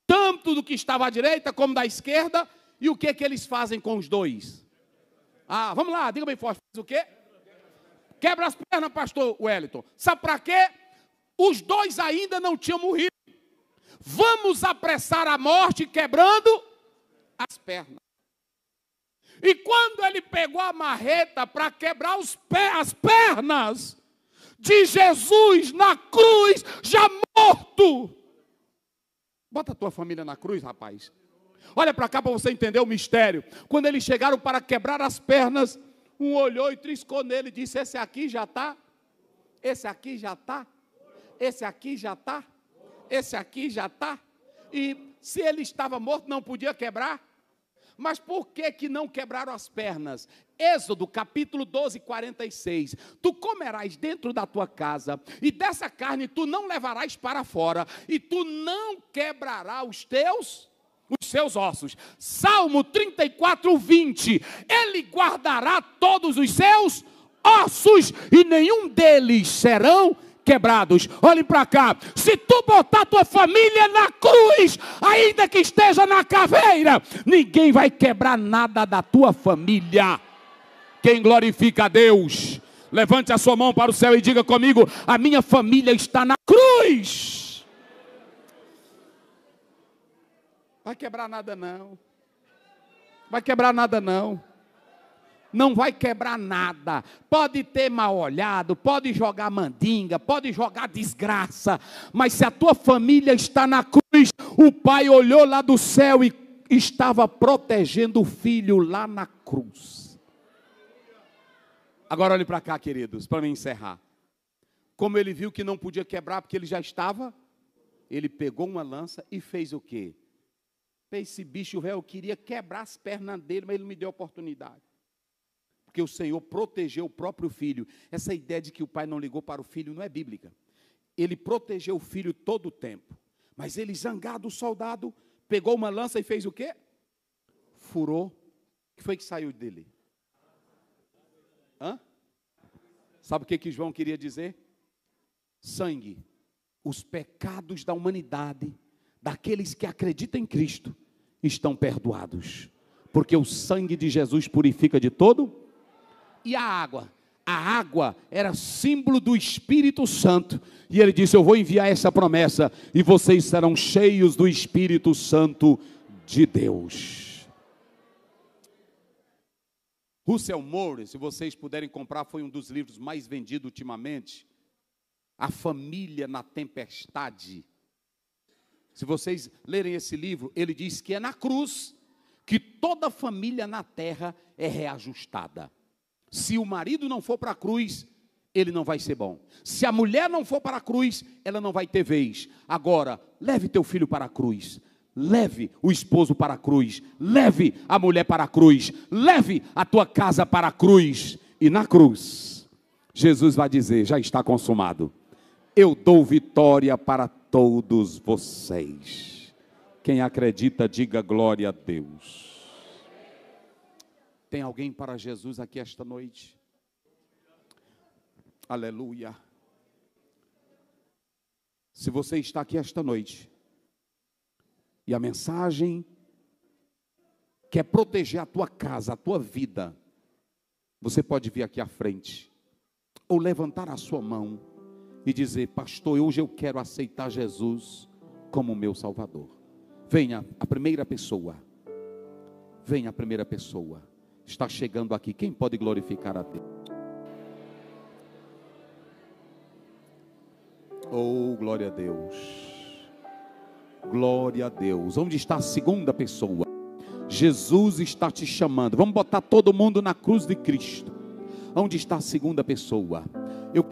tanto do que estava à direita como da esquerda, e o que é que eles fazem com os dois? Ah, vamos lá, diga bem forte, o quê? Quebra as pernas, pastor Wellington. Sabe para quê? Os dois ainda não tinham morrido. Vamos apressar a morte quebrando as pernas. E quando ele pegou a marreta para quebrar pés, as pernas de Jesus na cruz, já morto. Bota a tua família na cruz, rapaz. Olha para cá para você entender o mistério. Quando eles chegaram para quebrar as pernas, um olhou e triscou nele e disse: Esse aqui já está. Esse aqui já está. Esse aqui já está. Esse aqui já está. E se ele estava morto, não podia quebrar. Mas por que que não quebraram as pernas? Êxodo capítulo 12, 46. Tu comerás dentro da tua casa, e dessa carne tu não levarás para fora, e tu não quebrarás os teus os seus ossos. Salmo 34, 20. Ele guardará todos os seus ossos, e nenhum deles serão quebrados quebrados. Olhem para cá. Se tu botar tua família na cruz, ainda que esteja na caveira, ninguém vai quebrar nada da tua família. Quem glorifica a Deus, levante a sua mão para o céu e diga comigo: a minha família está na cruz. Vai quebrar nada não. Vai quebrar nada não não vai quebrar nada. Pode ter mal olhado, pode jogar mandinga, pode jogar desgraça, mas se a tua família está na cruz, o pai olhou lá do céu e estava protegendo o filho lá na cruz. Agora olhe para cá, queridos, para me encerrar. Como ele viu que não podia quebrar porque ele já estava, ele pegou uma lança e fez o quê? Esse bicho velho queria quebrar as pernas dele, mas ele não me deu oportunidade porque o Senhor protegeu o próprio filho. Essa ideia de que o pai não ligou para o filho não é bíblica. Ele protegeu o filho todo o tempo. Mas ele, zangado, o soldado, pegou uma lança e fez o quê? Furou. O que foi que saiu dele? Hã? Sabe o que, que João queria dizer? Sangue. Os pecados da humanidade, daqueles que acreditam em Cristo, estão perdoados. Porque o sangue de Jesus purifica de todo e a água. A água era símbolo do Espírito Santo. E ele disse: Eu vou enviar essa promessa, e vocês serão cheios do Espírito Santo de Deus. Russell Moore, se vocês puderem comprar, foi um dos livros mais vendidos ultimamente. A Família na Tempestade. Se vocês lerem esse livro, ele diz que é na cruz que toda família na terra é reajustada se o marido não for para a cruz, ele não vai ser bom. Se a mulher não for para a cruz, ela não vai ter vez. Agora, leve teu filho para a cruz. Leve o esposo para a cruz, leve a mulher para a cruz, leve a tua casa para a cruz, e na cruz, Jesus vai dizer: já está consumado, eu dou vitória para todos vocês. Quem acredita, diga glória a Deus. Tem alguém para Jesus aqui esta noite? Aleluia. Se você está aqui esta noite e a mensagem quer proteger a tua casa, a tua vida, você pode vir aqui à frente ou levantar a sua mão e dizer: Pastor, hoje eu quero aceitar Jesus como meu Salvador. Venha a primeira pessoa. Venha a primeira pessoa está chegando aqui. Quem pode glorificar a Deus? Oh, glória a Deus. Glória a Deus. Onde está a segunda pessoa? Jesus está te chamando. Vamos botar todo mundo na cruz de Cristo. Onde está a segunda pessoa? Eu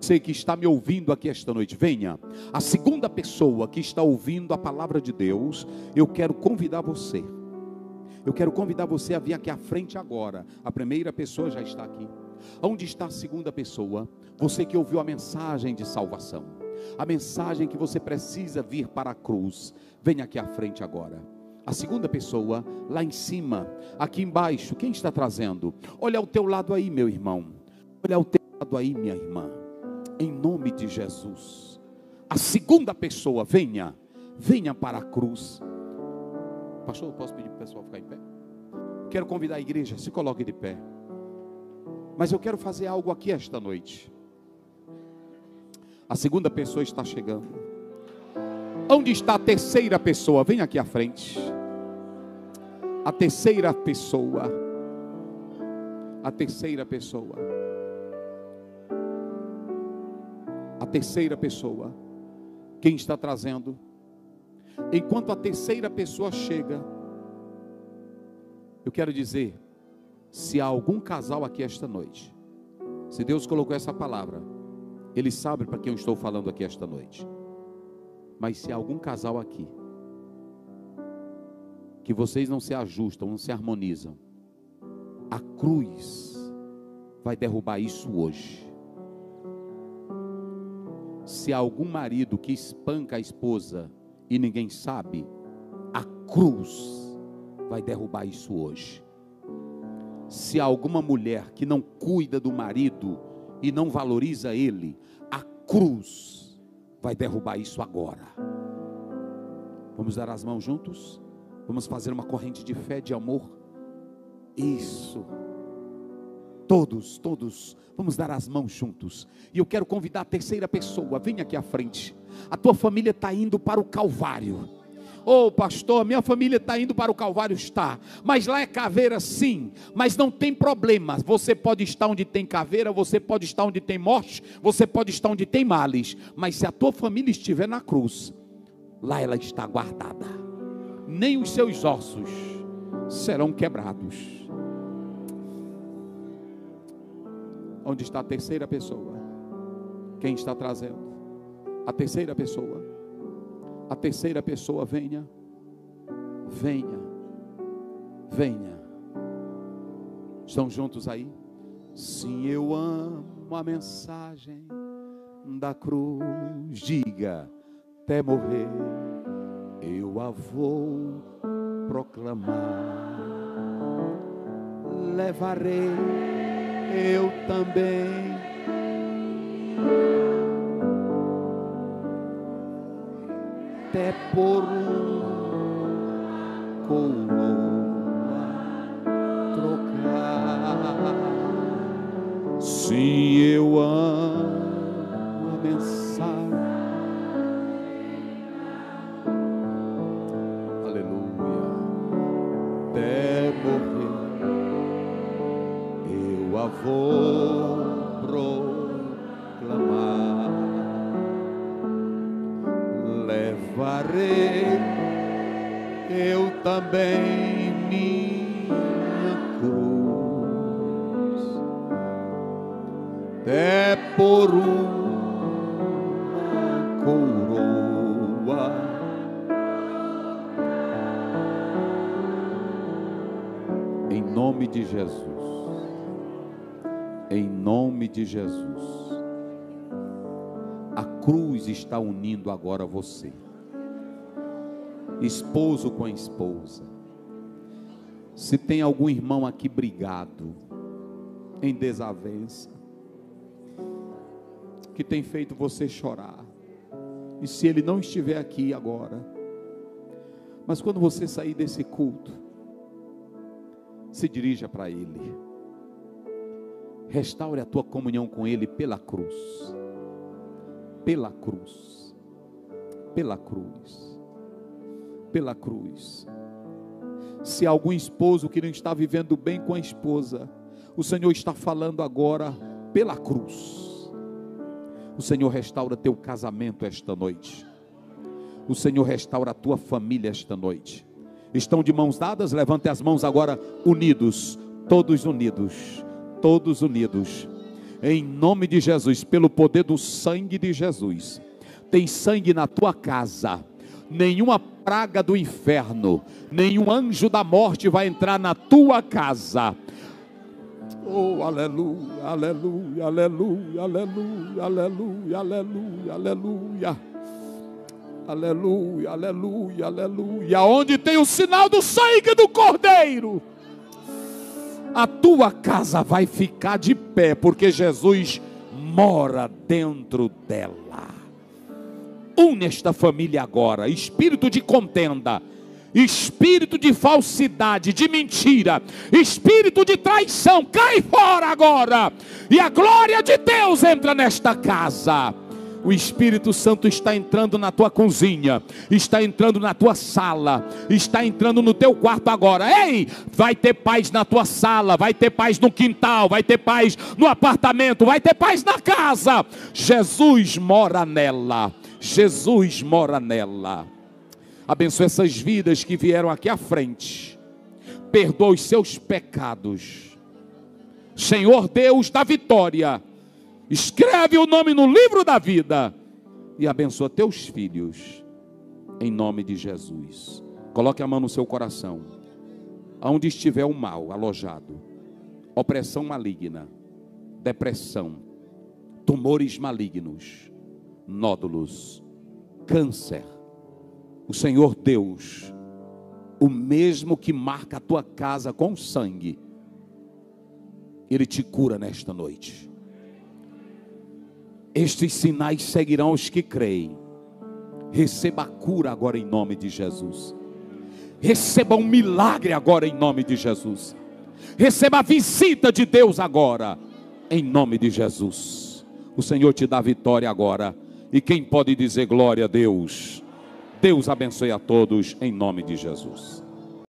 sei que está me ouvindo aqui esta noite, venha. A segunda pessoa que está ouvindo a palavra de Deus, eu quero convidar você eu quero convidar você a vir aqui à frente agora. A primeira pessoa já está aqui. Onde está a segunda pessoa? Você que ouviu a mensagem de salvação. A mensagem que você precisa vir para a cruz. Venha aqui à frente agora. A segunda pessoa, lá em cima, aqui embaixo, quem está trazendo? Olha ao teu lado aí, meu irmão. Olha ao teu lado aí, minha irmã. Em nome de Jesus. A segunda pessoa, venha. Venha para a cruz. Pastor, eu posso pedir pessoal ficar em pé. Quero convidar a igreja, se coloque de pé. Mas eu quero fazer algo aqui esta noite. A segunda pessoa está chegando. Onde está a terceira pessoa? Vem aqui à frente. A terceira pessoa. A terceira pessoa. A terceira pessoa. Quem está trazendo? Enquanto a terceira pessoa chega, eu quero dizer, se há algum casal aqui esta noite, se Deus colocou essa palavra, Ele sabe para quem eu estou falando aqui esta noite. Mas se há algum casal aqui, que vocês não se ajustam, não se harmonizam, a cruz vai derrubar isso hoje. Se há algum marido que espanca a esposa e ninguém sabe, a cruz vai derrubar isso hoje. Se alguma mulher que não cuida do marido e não valoriza ele, a cruz vai derrubar isso agora. Vamos dar as mãos juntos? Vamos fazer uma corrente de fé, de amor? Isso. Todos, todos, vamos dar as mãos juntos. E eu quero convidar a terceira pessoa, vem aqui à frente. A tua família está indo para o Calvário Ô oh, pastor, minha família está indo para o Calvário, está. Mas lá é caveira, sim. Mas não tem problema. Você pode estar onde tem caveira, você pode estar onde tem morte, você pode estar onde tem males. Mas se a tua família estiver na cruz, lá ela está guardada. Nem os seus ossos serão quebrados. Onde está a terceira pessoa? Quem está trazendo? A terceira pessoa a terceira pessoa venha. Venha. Venha. Estão juntos aí? Sim, eu amo a mensagem da cruz. Diga, até morrer, eu a vou proclamar. Levarei eu também. até por um coroa trocar. Se eu amo a mensagem carrei eu também minha cruz, até por uma coroa. Em nome de Jesus, em nome de Jesus, a cruz está unindo agora você esposo com a esposa. Se tem algum irmão aqui brigado, em desavença, que tem feito você chorar, e se ele não estiver aqui agora, mas quando você sair desse culto, se dirija para ele, restaure a tua comunhão com ele pela cruz, pela cruz, pela cruz pela cruz. Se há algum esposo que não está vivendo bem com a esposa, o Senhor está falando agora pela cruz. O Senhor restaura teu casamento esta noite. O Senhor restaura a tua família esta noite. Estão de mãos dadas? Levante as mãos agora, unidos, todos unidos, todos unidos. Em nome de Jesus, pelo poder do sangue de Jesus. Tem sangue na tua casa nenhuma praga do inferno, nenhum anjo da morte vai entrar na tua casa. Oh, aleluia, aleluia, aleluia, aleluia, aleluia, aleluia, aleluia. Aleluia, aleluia, aleluia. Onde tem o sinal do sangue do Cordeiro, a tua casa vai ficar de pé, porque Jesus mora dentro dela une esta família agora. Espírito de contenda, espírito de falsidade, de mentira, espírito de traição, cai fora agora. E a glória de Deus entra nesta casa. O Espírito Santo está entrando na tua cozinha, está entrando na tua sala, está entrando no teu quarto agora. Ei, vai ter paz na tua sala, vai ter paz no quintal, vai ter paz no apartamento, vai ter paz na casa. Jesus mora nela. Jesus mora nela. Abençoe essas vidas que vieram aqui à frente. Perdoa os seus pecados. Senhor Deus da vitória, escreve o nome no livro da vida e abençoa teus filhos, em nome de Jesus. Coloque a mão no seu coração, aonde estiver o mal alojado, opressão maligna, depressão, tumores malignos nódulos, câncer. O Senhor Deus, o mesmo que marca a tua casa com sangue, Ele te cura nesta noite. Estes sinais seguirão os que creem. Receba a cura agora em nome de Jesus. Receba um milagre agora em nome de Jesus. Receba a visita de Deus agora, em nome de Jesus. O Senhor te dá vitória agora e quem pode dizer glória a Deus? Deus abençoe a todos em nome de Jesus.